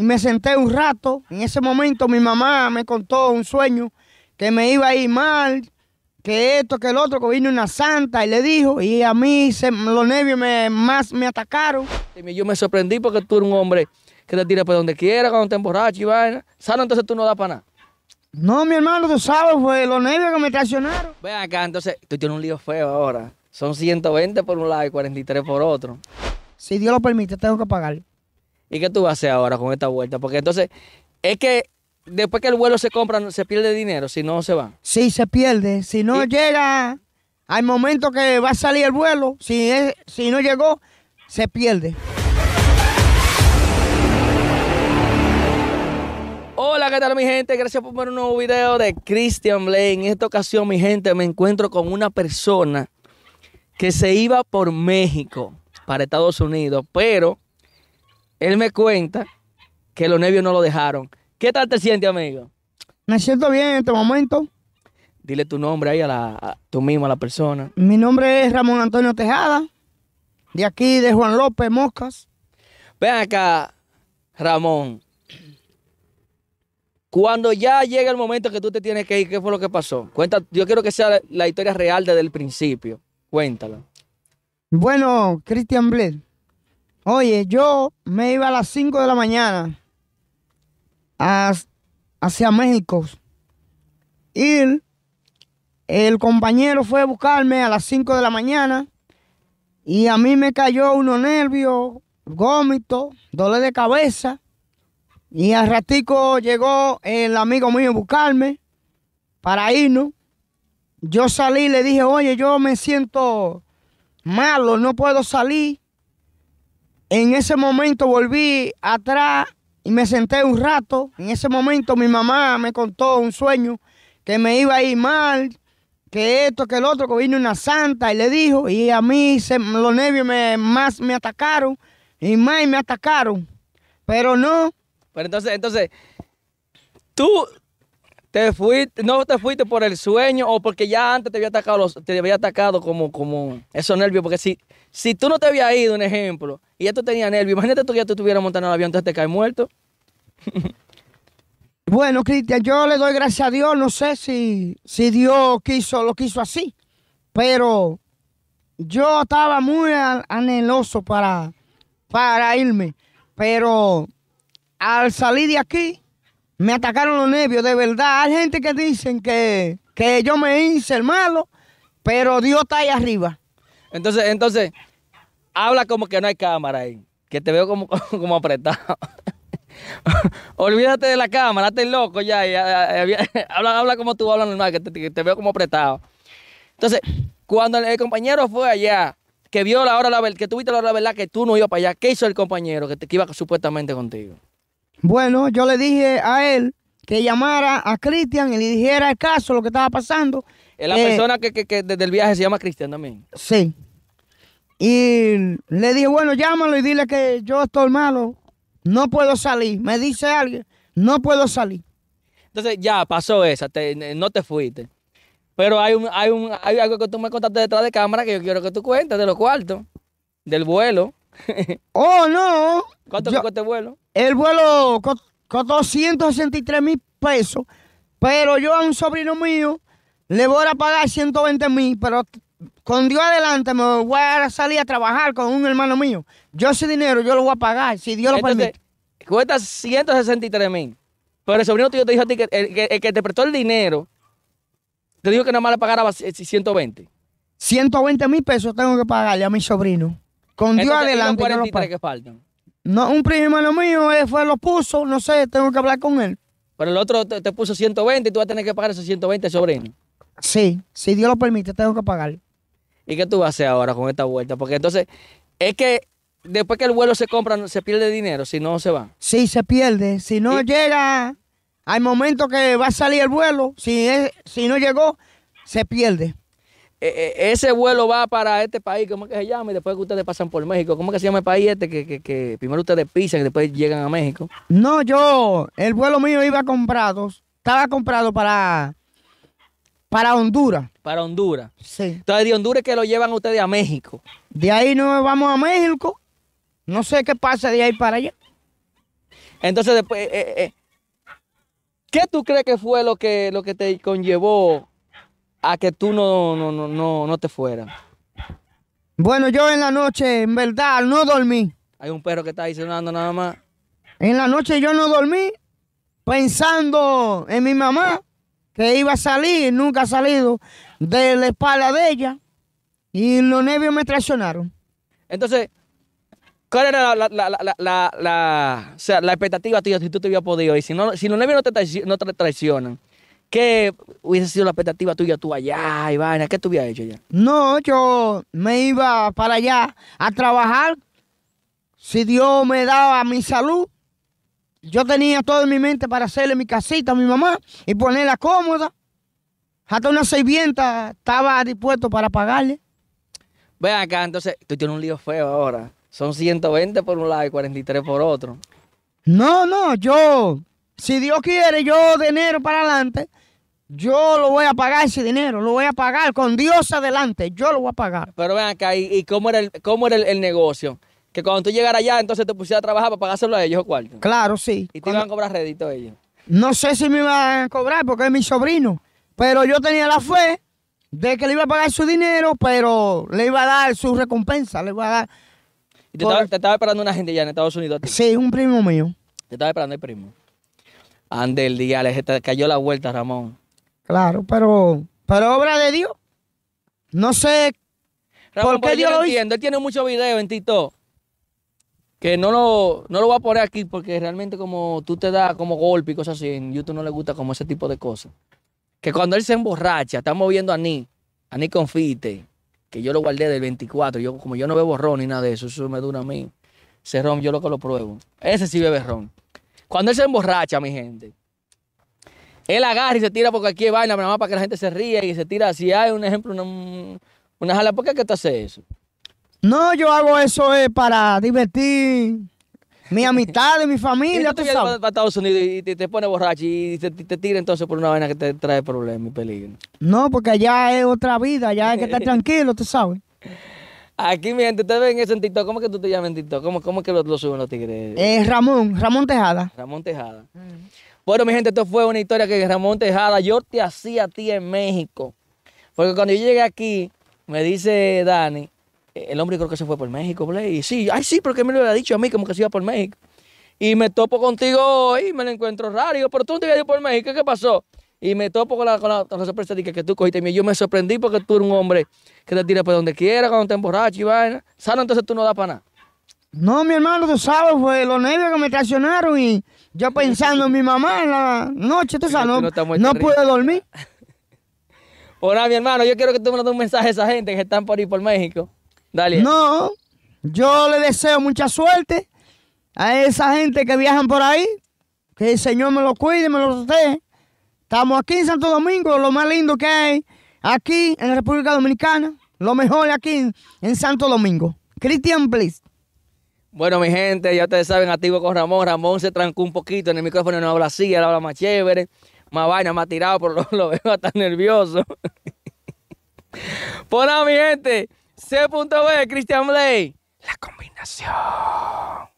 y me senté un rato. En ese momento mi mamá me contó un sueño que me iba a ir mal, que esto, que el otro, que vino una santa y le dijo, y a mí los nervios me, más me atacaron. Yo me sorprendí porque tú eres un hombre que te tira por donde quiera, cuando te emborracho y vaina. ¿Sabes? Entonces tú no das para nada. No, mi hermano, tú sabes, fue los nervios que me traicionaron. Ven acá, entonces tú tienes un lío feo ahora. Son 120 por un lado y 43 por otro. Si Dios lo permite, tengo que pagar. ¿Y qué tú vas a hacer ahora con esta vuelta? Porque entonces, es que después que el vuelo se compra, se pierde dinero, si no se va. Sí, se pierde. Si no llega, al momento que va a salir el vuelo, si, si no llegó, se pierde. Hola, ¿qué tal mi gente? Gracias por ver un nuevo video de Christian Blake. En esta ocasión, mi gente, me encuentro con una persona que se iba por México para Estados Unidos, pero él me cuenta que los nevios no lo dejaron. ¿Qué tal te sientes, amigo? Me siento bien en este momento. Dile tu nombre ahí a, la, tú mismo, a la persona. Mi nombre es Ramón Antonio Tejada, de aquí, de Juan López, Moscas. Ven acá, Ramón. Cuando ya llega el momento que tú te tienes que ir, ¿qué fue lo que pasó? Cuenta, yo quiero que sea la, historia real desde el principio. Cuéntalo. Bueno, Cristian Blair, Oye, yo me iba a las 5 de la mañana hacia México. Y el compañero fue a buscarme a las 5 de la mañana y a mí me cayó unos nervios, gómito, dolor de cabeza. Y al ratico llegó el amigo mío a buscarme para irnos. Yo salí y le dije, oye, yo me siento malo, no puedo salir. En ese momento volví atrás y me senté un rato. En ese momento mi mamá me contó un sueño que me iba a ir mal, que esto, que el otro, que vino una santa y le dijo, y a mí se, los nervios me, más me atacaron y más me atacaron, pero no. Pero entonces, entonces, tú te fuiste, no te fuiste por el sueño o porque ya antes te había atacado, te había atacado como, como esos nervios. Porque si, si tú no te habías ido, un ejemplo, y ya tú tenías nervios, imagínate tú que ya tú estuvieras montando el avión, entonces te caes muerto. bueno, Cristian, yo le doy gracias a Dios. No sé si, Dios quiso, lo quiso así, pero yo estaba muy anheloso para, para irme. Pero al salir de aquí, me atacaron los nervios, de verdad. Hay gente que dicen que, yo me hice el malo, pero Dios está ahí arriba. Entonces, entonces, habla como que no hay cámara ahí, que te veo como, como apretado. Olvídate de la cámara, estás loco ya. habla, como tú hablas normal, que te, veo como apretado. Entonces, cuando el, compañero fue allá, que vio la hora, la, que tuviste la hora, la verdad, que tú no ibas para allá, ¿qué hizo el compañero que, te, que iba supuestamente contigo? Bueno, yo le dije a él que llamara a Cristian y le dijera el caso, lo que estaba pasando. Es eh, la eh, persona que, que, desde el viaje se llama Cristian también. Sí. Y le dije, bueno, llámalo y dile que yo estoy malo, no puedo salir. Me dice alguien, no puedo salir. Entonces ya pasó esa, eh, no te fuiste. Pero hay, un, hay, un, hay algo que tú me contaste detrás de cámara que yo quiero que tú cuentes de los cuartos, del vuelo. oh, no. ¿Cuánto yo, te vuelo? el vuelo costó 163 mil pesos, pero yo a un sobrino mío le voy a pagar 120 mil, pero con Dios adelante me voy a salir a trabajar con un hermano mío. Yo ese dinero yo lo voy a pagar, si Dios lo permite. Cuesta 163 mil, pero el sobrino tuyo te dijo a ti que el, que te prestó el dinero, te dijo que nada más le pagara 120. 120 mil pesos tengo que pagarle a mi sobrino. Con Dios adelante. lo faltan. No, un primo hermano mío fue, lo puso, no sé, tengo que hablar con él. Pero el otro te, puso 120 y tú vas a tener que pagar esos 120 él. Sí, si Dios lo permite, tengo que pagar. ¿Y qué tú vas a hacer ahora con esta vuelta? Porque entonces, es que después que el vuelo se compra, se pierde dinero, si no se va. Sí, se pierde. Si no llega al momento que va a salir el vuelo, si, si no llegó, se pierde. Eh, eh, ese vuelo va para este país, ¿cómo es que se llama? Y después que ustedes pasan por México, ¿cómo es que se llama el país este que, primero ustedes pisan y después llegan a México? No, yo, el vuelo mío iba comprado, estaba comprado para, para Honduras. Para Honduras. Sí. Entonces de Honduras que lo llevan ustedes a México. De ahí no vamos a México. No sé qué pasa de ahí para allá. Entonces después, eh, ¿qué tú crees que fue lo que, lo que te conllevó a que tú no, no, no, no, no te fueras. Bueno, yo en la noche, en verdad, no dormí. Hay un perro que está ahí sonando nada más. En la noche yo no dormí pensando en mi mamá, que iba a salir, nunca ha salido, de la espalda de ella. Y los nervios me traicionaron. Entonces, ¿cuál era la, la, la, la, la o sea, expectativa tuya si tú te hubieras podido y Si, no, si los nervios no te traicionan, ¿Qué hubiese sido la expectativa tuya tú allá, Ivana? ¿Qué tú hubieras hecho allá? No, yo me iba para allá a trabajar. Si Dios me daba mi salud, yo tenía todo en mi mente para hacerle mi casita a mi mamá y ponerla cómoda. Hasta una sirvienta estaba dispuesto para pagarle. Ve acá, entonces, tú tienes un lío feo ahora. Son 120 por un lado y 43 por otro. No, no, yo, si Dios quiere, yo de enero para adelante yo lo voy a pagar ese dinero, lo voy a pagar con Dios adelante, yo lo voy a pagar. Pero ven acá, ¿y, cómo era, el, cómo era el, negocio? Que cuando tú llegaras allá, entonces te pusieras a trabajar para pagárselo a ellos o cuarto. Claro, sí. ¿Y te iban a cobrar redito ellos? No sé si me iban a cobrar porque es mi sobrino, pero yo tenía la fe de que le iba a pagar su dinero, pero le iba a dar su recompensa, le iba a dar... ¿Y te, estaba, esperando una gente ya en Estados Unidos? Sí, un primo mío. Te estaba esperando el primo. Andel el día, le cayó la vuelta, Ramón. Claro, pero, pero obra de Dios. No sé por qué pues, Dios lo entiendo. Él tiene muchos videos en TikTok que no lo, voy a poner aquí porque realmente como tú te das como golpe y cosas así, en YouTube no le gusta como ese tipo de cosas. Que cuando él se emborracha, estamos viendo a Ni, a Ni Confite, que yo lo guardé del 24, yo como yo no bebo ron ni nada de eso, eso me dura a mí. Ese ron yo lo que lo pruebo. Ese sí bebe ron. Cuando él se emborracha, mi gente, él agarra y se tira porque aquí hay vaina, nada más para que la gente se ría y se tira. Si hay un ejemplo, una, jala, ¿por qué que te hace eso? No, yo hago eso eh, para divertir mi amistad y mi familia. y tú, tú Estados Unidos y te, pone borracho y te, te, tira entonces por una vaina que te trae problemas y peligro. No, porque allá es otra vida, allá hay que estar tranquilo, tú sabes. Aquí, mi gente, ustedes ven eso en TikTok. ¿Cómo que tú te llamas en TikTok? ¿Cómo, es que lo, suben los tigres? Eh, Ramón, Ramón Tejada. Ramón Tejada. Mm. Bueno, mi gente, esto fue una historia que Ramón Tejada, yo te hacía a ti en México. Porque cuando yo llegué aquí, me dice Dani, eh, el hombre creo que se fue por México, Y sí, ay, sí, porque me lo había dicho a mí como que se iba por México. Y me topo contigo y me lo encuentro raro. Y digo, pero tú no te ibas por México, ¿qué pasó? Y me topo con la, sorpresa que, tú cogiste. a Y yo me sorprendí porque tú eres un hombre que te tira por donde quiera, cuando te emborracho y vaina. ¿Sabes? Entonces tú no das para nada. No, mi hermano, tú sabes, fue los nervios que me traicionaron y yo pensando en mi mamá en la noche, tú sabes, no, pude dormir. Hola, mi hermano, yo quiero que tú me mandes un mensaje a esa gente que están por ir por México. Dale. No, yo le deseo mucha suerte a esa gente que viajan por ahí. Que el Señor me lo cuide, me lo protege. Estamos aquí en Santo Domingo, lo más lindo que hay aquí en la República Dominicana. Lo mejor aquí en, en Santo Domingo. Christian, please. Bueno, mi gente, ya ustedes saben, activo con Ramón. Ramón se trancó un poquito en el micrófono, no habla así, él habla más chévere, más vaina, más tirado, por lo, lo veo hasta nervioso. por mi gente, C.B, Christian Blay, la combinación.